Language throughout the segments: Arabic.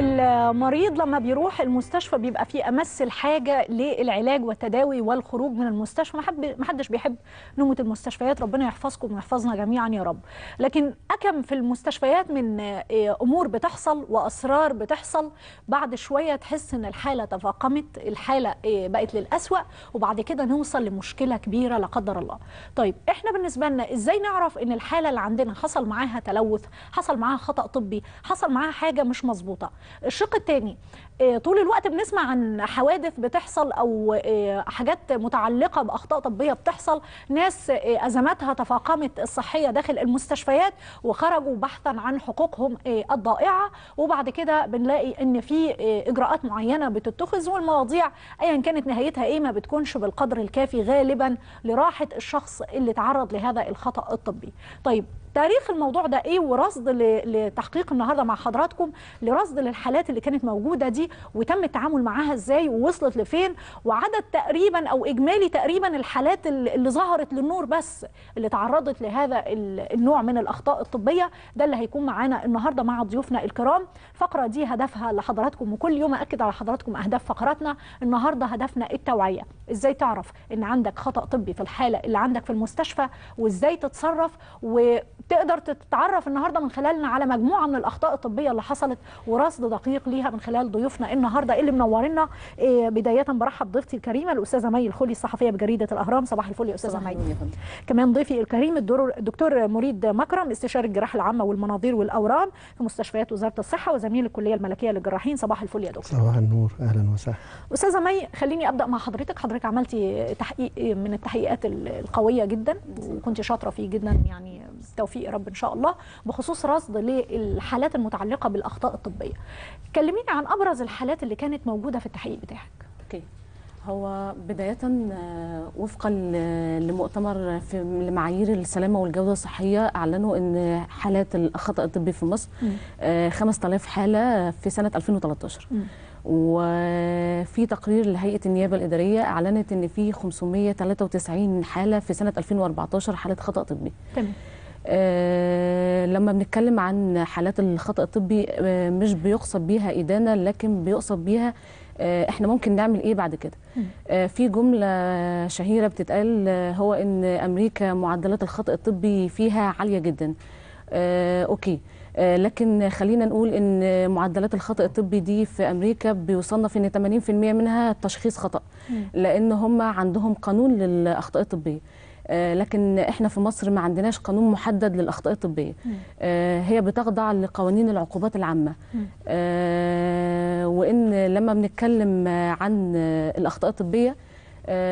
المريض لما بيروح المستشفى بيبقى فيه امس الحاجه للعلاج والتداوي والخروج من المستشفى ما حدش بيحب نومه المستشفيات ربنا يحفظكم ويحفظنا جميعا يا رب لكن اكم في المستشفيات من آه، امور بتحصل واسرار بتحصل بعد شويه تحس ان الحاله تفاقمت الحاله آه، بقت للاسوا وبعد كده نوصل لمشكله كبيره لا قدر الله طيب احنا بالنسبه لنا ازاي نعرف ان الحاله اللي عندنا حصل معاها تلوث حصل معاها خطا طبي حصل معاها حاجه مش مظبوطه الشق الثاني آه، طول الوقت بنسمع عن حوادث بتحصل او آه، حاجات متعلقه باخطاء طبيه بتحصل ناس آه، ازماتها تفاقمت الصحيه داخل المستشفيات وخرجوا بحثا عن حقوقهم الضائعه وبعد كده بنلاقي ان في اجراءات معينه بتتخذ والمواضيع ايا كانت نهايتها ايه ما بتكونش بالقدر الكافي غالبا لراحه الشخص اللي تعرض لهذا الخطا الطبي طيب تاريخ الموضوع ده ايه ورصد لتحقيق النهارده مع حضراتكم لرصد للحالات اللي كانت موجوده دي وتم التعامل معاها ازاي ووصلت لفين وعدد تقريبا او اجمالي تقريبا الحالات اللي ظهرت للنور بس اللي تعرضت لهذا النوع من الاخطاء الطبيه ده اللي هيكون معانا النهارده مع ضيوفنا الكرام الفقره دي هدفها لحضراتكم وكل يوم اكد على حضراتكم اهداف فقراتنا النهارده هدفنا التوعيه ازاي تعرف ان عندك خطا طبي في الحاله اللي عندك في المستشفى وازاي تتصرف و تقدر تتعرف النهارده من خلالنا على مجموعه من الاخطاء الطبيه اللي حصلت ورصد دقيق ليها من خلال ضيوفنا النهارده اللي منورنا آه، بدايه برحب ضيفتي الكريمه الاستاذه مي الخولي الصحفيه بجريده الاهرام صباح الفل يا استاذه مي كمان ضيفي الكريم الدكتور مريد مكرم استشاري الجراحه العامه والمناظير والاورام في مستشفيات وزاره الصحه وزميل الكليه الملكيه للجراحين صباح الفل يا دكتور صباح النور اهلا وسهلا استاذه مي خليني ابدا مع حضرتك حضرتك عملتي تحقيق من التحقيقات القويه جدا وكنت شاطره فيه جدا يعني بالتوفيق بالتوفيق يا رب ان شاء الله بخصوص رصد للحالات المتعلقه بالاخطاء الطبيه كلميني عن ابرز الحالات اللي كانت موجوده في التحقيق بتاعك اوكي هو بداية آه، وفقا لمؤتمر في لمعايير السلامة والجودة الصحية أعلنوا أن حالات الخطأ الطبي في مصر 5000 آه، حالة في سنة 2013 وفي تقرير لهيئه النيابه الاداريه اعلنت ان في 593 حاله في سنه 2014 حاله خطا طبي تمام آه، لما بنتكلم عن حالات الخطأ الطبي آه، مش بيقصد بيها إدانة لكن بيقصد بيها آه، احنا ممكن نعمل ايه بعد كده في جمله شهيره بتتقال هو ان امريكا معدلات الخطا الطبي فيها عاليه جدا اوكي لكن خلينا نقول ان معدلات الخطا الطبي دي في امريكا بيصنف ان 80% منها تشخيص خطا لان هم عندهم قانون للاخطاء الطبيه آه، لكن احنا في مصر ما عندناش قانون محدد للاخطاء الطبيه آه، هي بتخضع لقوانين العقوبات العامه آه، وان لما بنتكلم عن الاخطاء الطبيه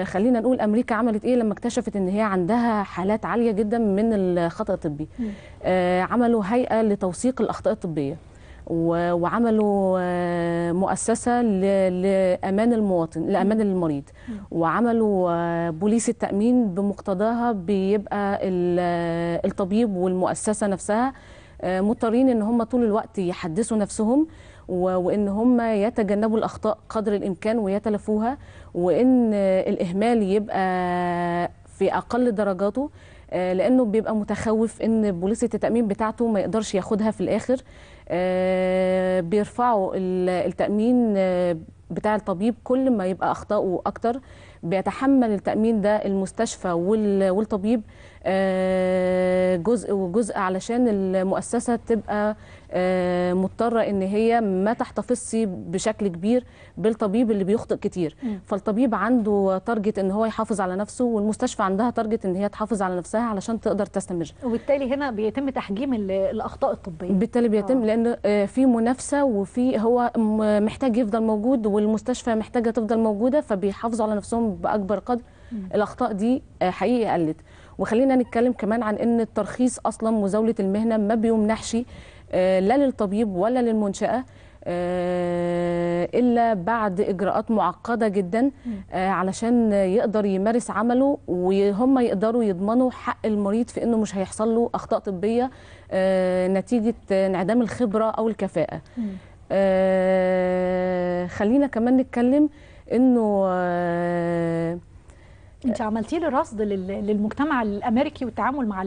خلينا نقول امريكا عملت ايه لما اكتشفت ان هي عندها حالات عاليه جدا من الخطا الطبي عملوا هيئه لتوثيق الاخطاء الطبيه وعملوا آه، مؤسسه لامان المواطن لامان المريض وعملوا آه، بوليس التامين بمقتضاها بيبقى آه، الطبيب والمؤسسه نفسها مضطرين ان هم طول الوقت يحدثوا نفسهم وان هم يتجنبوا الاخطاء قدر الامكان ويتلافوها وان الاهمال يبقى في اقل درجاته لانه بيبقى متخوف ان بوليسه التامين بتاعته ما يقدرش ياخدها في الاخر آه، بيرفعوا التامين آه، بتاع الطبيب كل ما يبقى أخطاؤه اكتر بيتحمل التامين ده المستشفى والطبيب آه، جزء وجزء علشان المؤسسه تبقى آه، مضطره ان هي ما تحتفظش بشكل كبير بالطبيب اللي بيخطئ كتير فالطبيب عنده تارجت ان هو يحافظ على نفسه والمستشفى عندها تارجت ان هي تحافظ على نفسها علشان تقدر تستمر وبالتالي هنا بيتم تحجيم الاخطاء الطبيه بالتالي بيتم آه. لان في منافسه وفي هو محتاج يفضل موجود والمستشفى محتاجه تفضل موجوده فبيحافظوا على نفسهم باكبر قدر الاخطاء دي آه، حقيقي قلت وخلينا نتكلم كمان عن ان الترخيص اصلا مزاوله المهنه ما بيمنحش آه، لا للطبيب ولا للمنشاه آه، الا بعد اجراءات معقده جدا علشان يقدر يمارس عمله وهم يقدروا يضمنوا حق المريض في انه مش هيحصل له اخطاء طبيه نتيجه انعدام الخبره او الكفاءه خلينا كمان نتكلم انه آه، انت عملتي لي رصد للمجتمع الامريكي والتعامل مع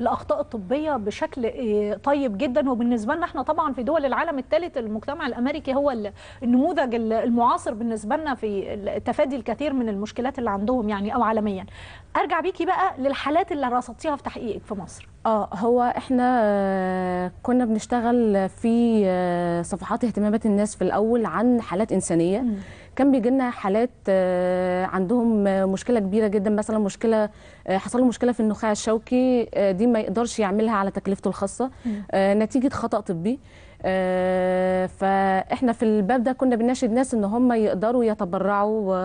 الاخطاء الطبيه بشكل آه، طيب جدا وبالنسبه لنا احنا طبعا في دول العالم الثالث المجتمع الامريكي هو النموذج المعاصر بالنسبه لنا في تفادي الكثير من المشكلات اللي عندهم يعني او عالميا ارجع بيكي بقى للحالات اللي رصدتيها في تحقيقك في مصر اه هو احنا آه، كنا بنشتغل في آه، صفحات اهتمامات الناس في الاول عن حالات انسانيه كان بيجي لنا حالات آه، عندهم مشكله كبيره جدا مثلا مشكله حصل له مشكله في النخاع الشوكي دي ما يقدرش يعملها على تكلفته الخاصه نتيجه خطا طبي فاحنا في الباب ده كنا بنناشد ناس ان هم يقدروا يتبرعوا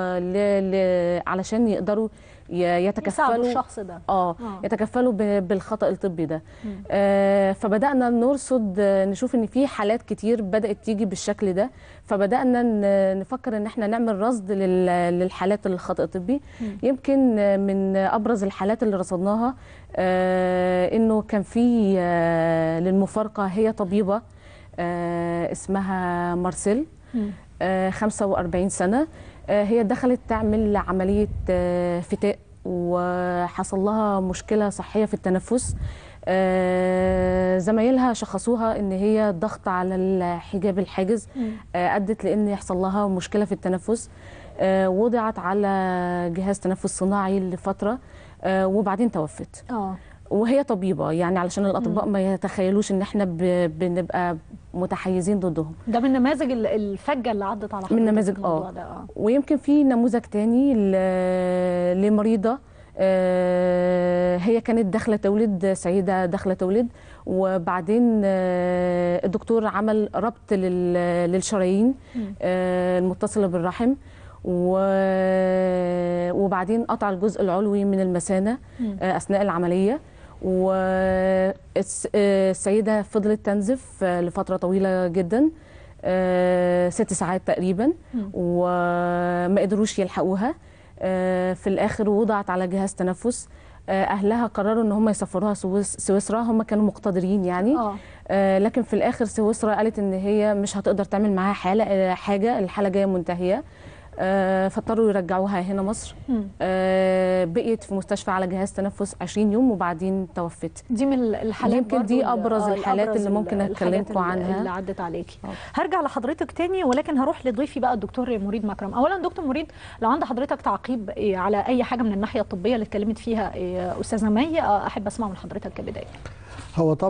علشان يقدروا يتكفلوا الشخص ده اه, آه. يتكفلوا بالخطا الطبي ده آه فبدانا نرصد نشوف ان في حالات كتير بدات تيجي بالشكل ده فبدانا نفكر ان احنا نعمل رصد للحالات الخطا الطبي يمكن من ابرز الحالات اللي رصدناها آه انه كان في آه للمفارقه هي طبيبه آه اسمها مارسيل 45 آه، سنه آه، هي دخلت تعمل عمليه آه، فتاء وحصل لها مشكله صحيه في التنفس زمايلها شخصوها ان هي ضغط على الحجاب الحاجز ادت لان يحصل لها مشكله في التنفس وضعت على جهاز تنفس صناعي لفتره وبعدين توفت. أوه. وهي طبيبه يعني علشان الاطباء ما يتخيلوش ان احنا بنبقى متحيزين ضدهم ده من نماذج الفجه اللي عدت على من نماذج آه. اه ويمكن في نموذج تاني لمريضه آه، هي كانت داخله تولد سيده داخله تولد وبعدين آه، الدكتور عمل ربط للشرايين المتصله بالرحم وبعدين قطع الجزء العلوي من المثانه اثناء العمليه والسيدة فضلت تنزف آه، لفترة طويلة جدا آه، ست ساعات تقريبا وما قدروش يلحقوها آه، في الآخر وضعت على جهاز تنفس اهلها قرروا ان هم يسافروها سويسرا هم كانوا مقتدرين يعني أوه. لكن في الاخر سويسرا قالت ان هي مش هتقدر تعمل معاها حاله حاجه الحاله جايه منتهيه آه، فاضطروا يرجعوها هنا مصر آه، بقيت في مستشفى على جهاز تنفس 20 يوم وبعدين توفت دي من الحالات يمكن دي ابرز آه، الحالات اللي ممكن اتكلمكم عنها اللي عدت عليكي هرجع لحضرتك تاني ولكن هروح لضيفي بقى الدكتور مريد مكرم اولا دكتور مريد لو عند حضرتك تعقيب إيه، على اي حاجه من الناحيه الطبيه اللي اتكلمت فيها إيه، استاذه مي احب اسمع من حضرتك كبدايه هو طبعا